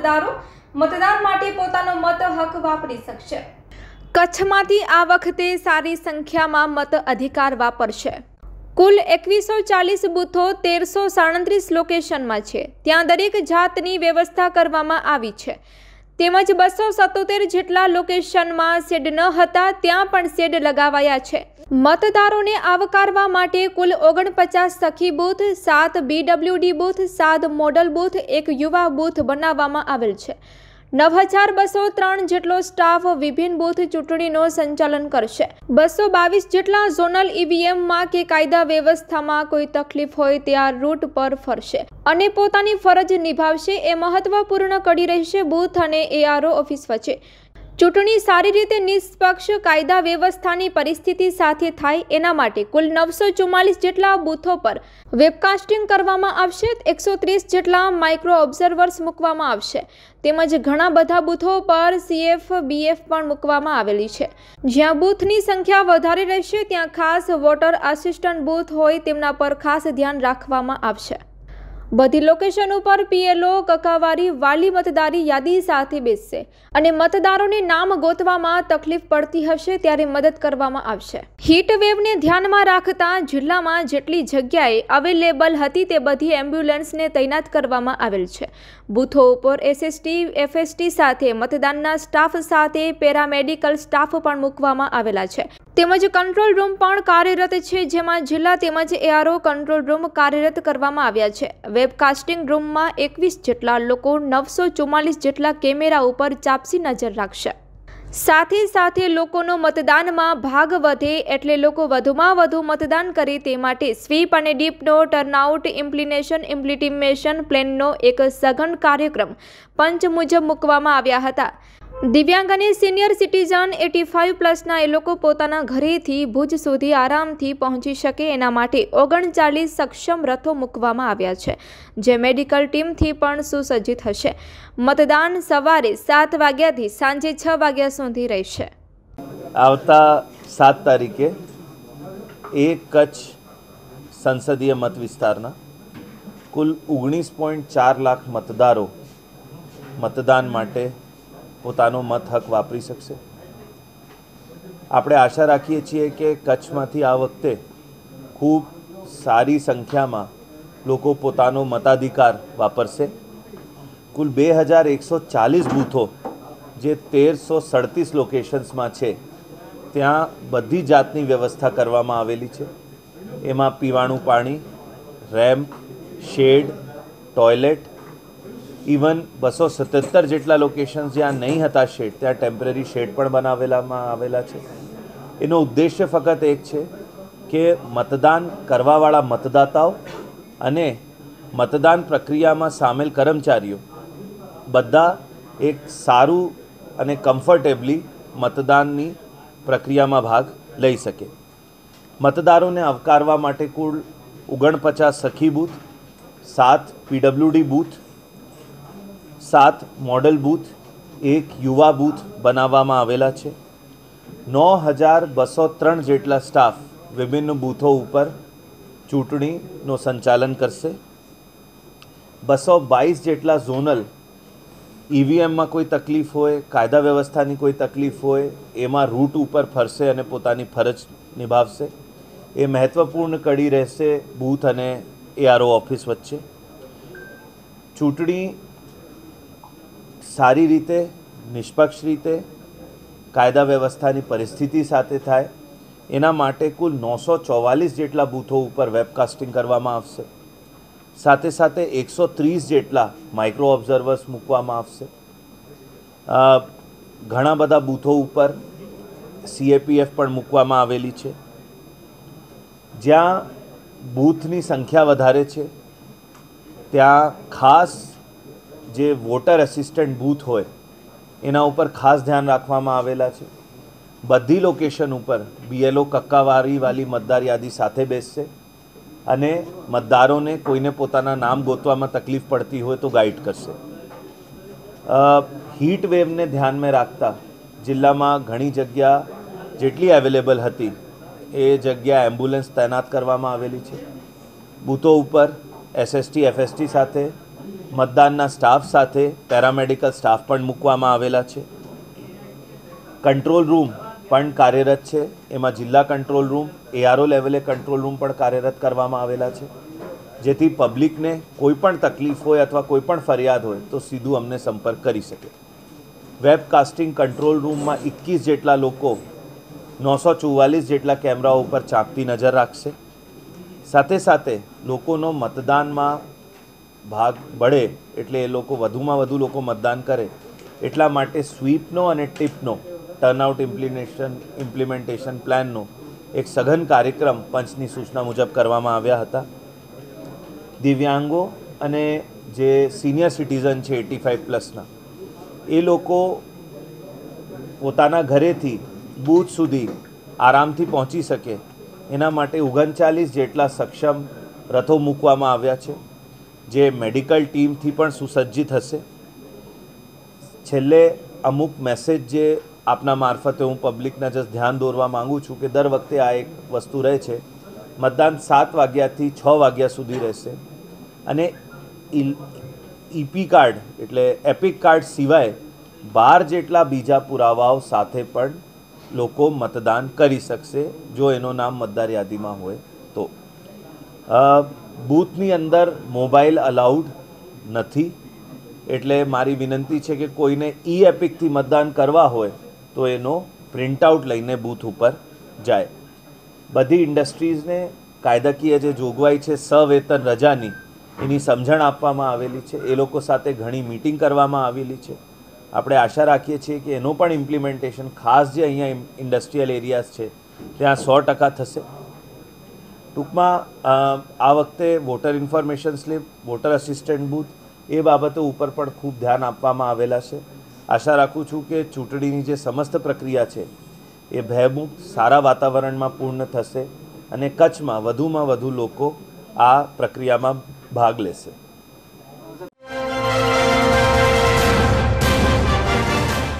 મતદારો મતદાન માટે પોતાનો મત હક વાપરી શકશે કચ્છમાંથી આ વખતે સારી સંખ્યામાં મત અધિકાર વાપરશે કુલ એકવીસો ચાલીસ બુથો તેરસો સાડત્રીસ લોકેશનમાં છે ત્યાં દરેક જાતની વ્યવસ્થા કરવામાં આવી છે તેમજ બસો સત્તોતેર જેટલા લોકેશનમાં શેડ ન હતા ત્યાં પણ શેડ લગાવાયા છે મતદારોને આવકારવા માટે કુલ ઓગણપચાસ સખી બૂથ સાત બીડબ્લ્યુડી બૂથ સાત મોડલ બૂથ એક યુવા બૂથ બનાવવામાં આવેલ છે નવ હજાર બસો ત્રણ જેટલો સ્ટાફ વિભિન્ન બુથ ચૂંટણીનો સંચાલન કરશે બસો બાવીસ જેટલા ઝોનલ ઈવીએમમાં કે કાયદા વ્યવસ્થામાં કોઈ તકલીફ હોય તે રૂટ પર ફરશે અને પોતાની ફરજ નિભાવશે એ મહત્વપૂર્ણ કડી રહેશે બુથ અને એઆરઓ ઓફિસ વચ્ચે ચૂંટણી સારી રીતે નિષ્પક્ષ કાયદા વ્યવસ્થાની પરિસ્થિતિ સાથે થાય એના માટે કુલ નવસો ચુમ્માલીસ જેટલા બૂથો પર વેબકાસ્ટિંગ કરવામાં આવશે એકસો ત્રીસ જેટલા માઇક્રો ઓબ્ઝર્વર્સ મૂકવામાં આવશે તેમજ ઘણા બધા બૂથો પર સીએફ બીએફ પણ મૂકવામાં આવેલી છે જ્યાં બૂથની સંખ્યા વધારે રહેશે ત્યાં ખાસ વોટર આસિસ્ટન્ટ બૂથ હોય તેમના પર ખાસ ધ્યાન રાખવામાં આવશે બધી લોકેશન ઉપર પીએલઓ કકાવારી વાલી મતદારી યાદી સાથે બેસશે અને મતદારોને નામ ગોતવામાં તકલીફ પડતી હશે ત્યારે મદદ કરવામાં આવશે હીટ ધ્યાનમાં રાખતા જિલ્લામાં જેટલી જગ્યાએ અવેલેબલ હતી તે બધી એમ્બ્યુલન્સને તૈનાત કરવામાં આવેલ છે બૂથો ઉપર એસએસટી એફએસટી સાથે મતદાનના સ્ટાફ સાથે પેરામેડિકલ સ્ટાફ પણ મૂકવામાં આવેલા છે તેમજ કંટ્રોલ રૂમ પણ કાર્યરત છે જેમાં જિલ્લા તેમજ એઆરઓ કંટ્રોલ રૂમ કાર્યરત કરવામાં આવ્યા છે વેબકાસ્ટિંગ રૂમમાં એકવીસ જેટલા લોકો નવસો ચુમ્માલીસ જેટલા કેમેરા ઉપર ચાપસી નજર રાખશે સાથે સાથે લોકોનો મતદાનમાં ભાગ વધે એટલે લોકો વધુમાં વધુ મતદાન કરે તે માટે સ્વીપ અને ડીપનો ટર્નઆઉટ ઇમ્પ્લિનેશન ઇમ્પ્લિટિમેશન પ્લેનનો એક સઘન કાર્યક્રમ પંચ મુજબ મૂકવામાં આવ્યા હતા દિવ્યાંગ અને સિનિયર સિટીઝન એટી ફાઇવ પ્લસના એ લોકો પોતાના ઘરેથી ભુજ સુધી આરામથી પહોંચી શકે એના માટે ઓગણચાલીસ સક્ષમ રથો મૂકવામાં આવ્યા છે જે મેડિકલ ટીમથી પણ સુસજ્જિત હશે મતદાન સવારે સાત વાગ્યાથી સાંજે છ વાગ્યા સુધી રહેશે આવતા સાત તારીખે એ કચ્છ સંસદીય મત વિસ્તારના કુલ ઓગણીસ પોઈન્ટ ચાર લાખ મતદારો મતદાન માટે પોતાનો મત હક વાપરી શકશે આપણે આશા રાખીએ છીએ કે કચ્છમાંથી આ વખતે ખૂબ સારી સંખ્યામાં લોકો પોતાનો મતાધિકાર વાપરશે કુલ બે હજાર એકસો ચાલીસ બૂથો જે તેરસો સડતીસ લોકેશન્સમાં છે ત્યાં બધી જાતની વ્યવસ્થા કરવામાં આવેલી છે એમાં પીવાનું પાણી રેમ્પ શેડ ટોયલેટ ઇવન બસો સત્યોતેર જેટલા લોકેશન જ્યાં નહીં હતા શેડ ત્યાં ટેમ્પરરી શેડ પણ બનાવેલામાં આવેલા છે એનો ઉદ્દેશ્ય ફક્ત એક છે કે મતદાન કરવાવાળા મતદાતાઓ અને મતદાન પ્રક્રિયામાં સામેલ કર્મચારીઓ બધા એક સારું અને કમ્ફર્ટેબલી મતદાનની પ્રક્રિયામાં ભાગ લઈ શકે મતદારોને આવકારવા માટે કુલ ઓગણપચાસ સખી બૂથ સાત પીડબ્લ્યુડી બૂથ સાત મોડલ બૂથ એક યુવા બૂથ બનાવવામાં આવેલા છે નવ હજાર બસો ત્રણ જેટલા સ્ટાફ વિભિન્ન બૂથો ઉપર ચૂંટણીનું સંચાલન કરશે બસો બાવીસ જેટલા ઝોનલ ઈવીએમમાં કોઈ તકલીફ હોય કાયદા વ્યવસ્થાની કોઈ તકલીફ હોય એમાં રૂટ ઉપર ફરશે અને પોતાની ફરજ નિભાવશે એ મહત્ત્વપૂર્ણ કડી રહેશે બૂથ અને એઆરઓ ઓફિસ વચ્ચે ચૂંટણી સારી રીતે નિષ્પક્ષ રીતે કાયદા વ્યવસ્થાની પરિસ્થિતિ સાથે થાય એના માટે કુલ નવસો ચોવાલીસ જેટલા બૂથો ઉપર વેબકાસ્ટિંગ કરવામાં આવશે સાથે સાથે એકસો ત્રીસ જેટલા માઇક્રો ઓબ્ઝર્વર્સ મૂકવામાં આવશે ઘણા બધા બૂથો ઉપર સીએપીએફ પણ મૂકવામાં આવેલી છે જ્યાં બૂથની સંખ્યા વધારે છે ત્યાં ખાસ જે વોટર એસિસ્ટન્ટ બૂથ હોય એના ઉપર ખાસ ધ્યાન રાખવામાં આવેલા છે બધી લોકેશન ઉપર બીએલઓ કક્કાવારીવાલી મતદાર યાદી સાથે બેસશે અને મતદારોને કોઈને પોતાના નામ ગોતવામાં તકલીફ પડતી હોય તો ગાઈડ કરશે હીટ વેવને ધ્યાનમાં રાખતા જિલ્લામાં ઘણી જગ્યા જેટલી અવેલેબલ હતી એ જગ્યા એમ્બ્યુલન્સ તૈનાત કરવામાં આવેલી છે બૂથો ઉપર એસએસટી એફએસટી સાથે મતદાનના સ્ટાફ સાથે પેરામેડિકલ સ્ટાફ પણ મૂકવામાં આવેલા છે કંટ્રોલ રૂમ પણ કાર્યરત છે એમાં જિલ્લા કંટ્રોલ રૂમ એઆરઓ લેવલે કંટ્રોલ રૂમ પણ કાર્યરત કરવામાં આવેલા છે જેથી પબ્લિકને કોઈ પણ તકલીફ હોય અથવા કોઈ પણ ફરિયાદ હોય તો સીધું અમને સંપર્ક કરી શકે વેબકાસ્ટિંગ કંટ્રોલ રૂમમાં એકવીસ જેટલા લોકો નવસો ચુમ્માલીસ જેટલા કેમેરાઓ ઉપર ચાંપતી નજર રાખશે સાથે સાથે લોકોનો મતદાનમાં ભાગ બળે એટલે એ લોકો વધુમાં વધુ લોકો મતદાન કરે એટલા માટે સ્વીપનો અને ટીપનો ટર્નઆઉટ ઇમ્પ્લિમેશન ઇમ્પ્લિમેન્ટેશન પ્લાનનો એક સઘન કાર્યક્રમ પંચની સૂચના મુજબ કરવામાં આવ્યા હતા દિવ્યાંગો અને જે સિનિયર સિટીઝન છે એટી ફાઇવ પ્લસના એ લોકો પોતાના ઘરેથી બૂથ સુધી આરામથી પહોંચી શકે એના માટે ઓગણચાલીસ જેટલા સક્ષમ રથો મૂકવામાં આવ્યા છે જે મેડિકલ ટીમથી પણ સુસજ્જિત હશે છેલ્લે અમુક મેસેજ જે આપના મારફતે હું પબ્લિકના જસ્ટ ધ્યાન દોરવા માગું છું કે દર વખતે આ એક વસ્તુ રહે છે મતદાન સાત વાગ્યાથી છ વાગ્યા સુધી રહેશે અને ઈપી કાર્ડ એટલે એપિક કાર્ડ સિવાય બાર જેટલા બીજા પુરાવાઓ સાથે પણ લોકો મતદાન કરી શકશે જો એનો નામ મતદાર યાદીમાં હોય તો બૂથની અંદર મોબાઈલ અલાઉડ નથી એટલે મારી વિનંતી છે કે કોઈને ઈ એપિકથી મતદાન કરવા હોય તો એનો પ્રિન્ટઆઉટ લઈને બૂથ ઉપર જાય બધી ઇન્ડસ્ટ્રીઝને કાયદાકીય જે જોગવાઈ છે સવેતન રજાની એની સમજણ આપવામાં આવેલી છે એ લોકો સાથે ઘણી મિટિંગ કરવામાં આવેલી છે આપણે આશા રાખીએ છીએ કે એનો પણ ઇમ્પ્લિમેન્ટેશન ખાસ જે અહીંયા ઇન્ડસ્ટ્રીયલ એરિયાઝ છે ત્યાં સો ટકા થશે ટૂંકમાં આ વખતે voter information slip voter assistant booth એ બાબતો ઉપર પણ ખૂબ ધ્યાન આપવામાં આવેલા છે આશા રાખું છું કે ચૂંટણીની જે સમસ્ત પ્રક્રિયા છે એ ભયમુક્ત સારા વાતાવરણમાં પૂર્ણ થશે અને કચ્છમાં વધુમાં વધુ લોકો આ પ્રક્રિયામાં ભાગ લેશે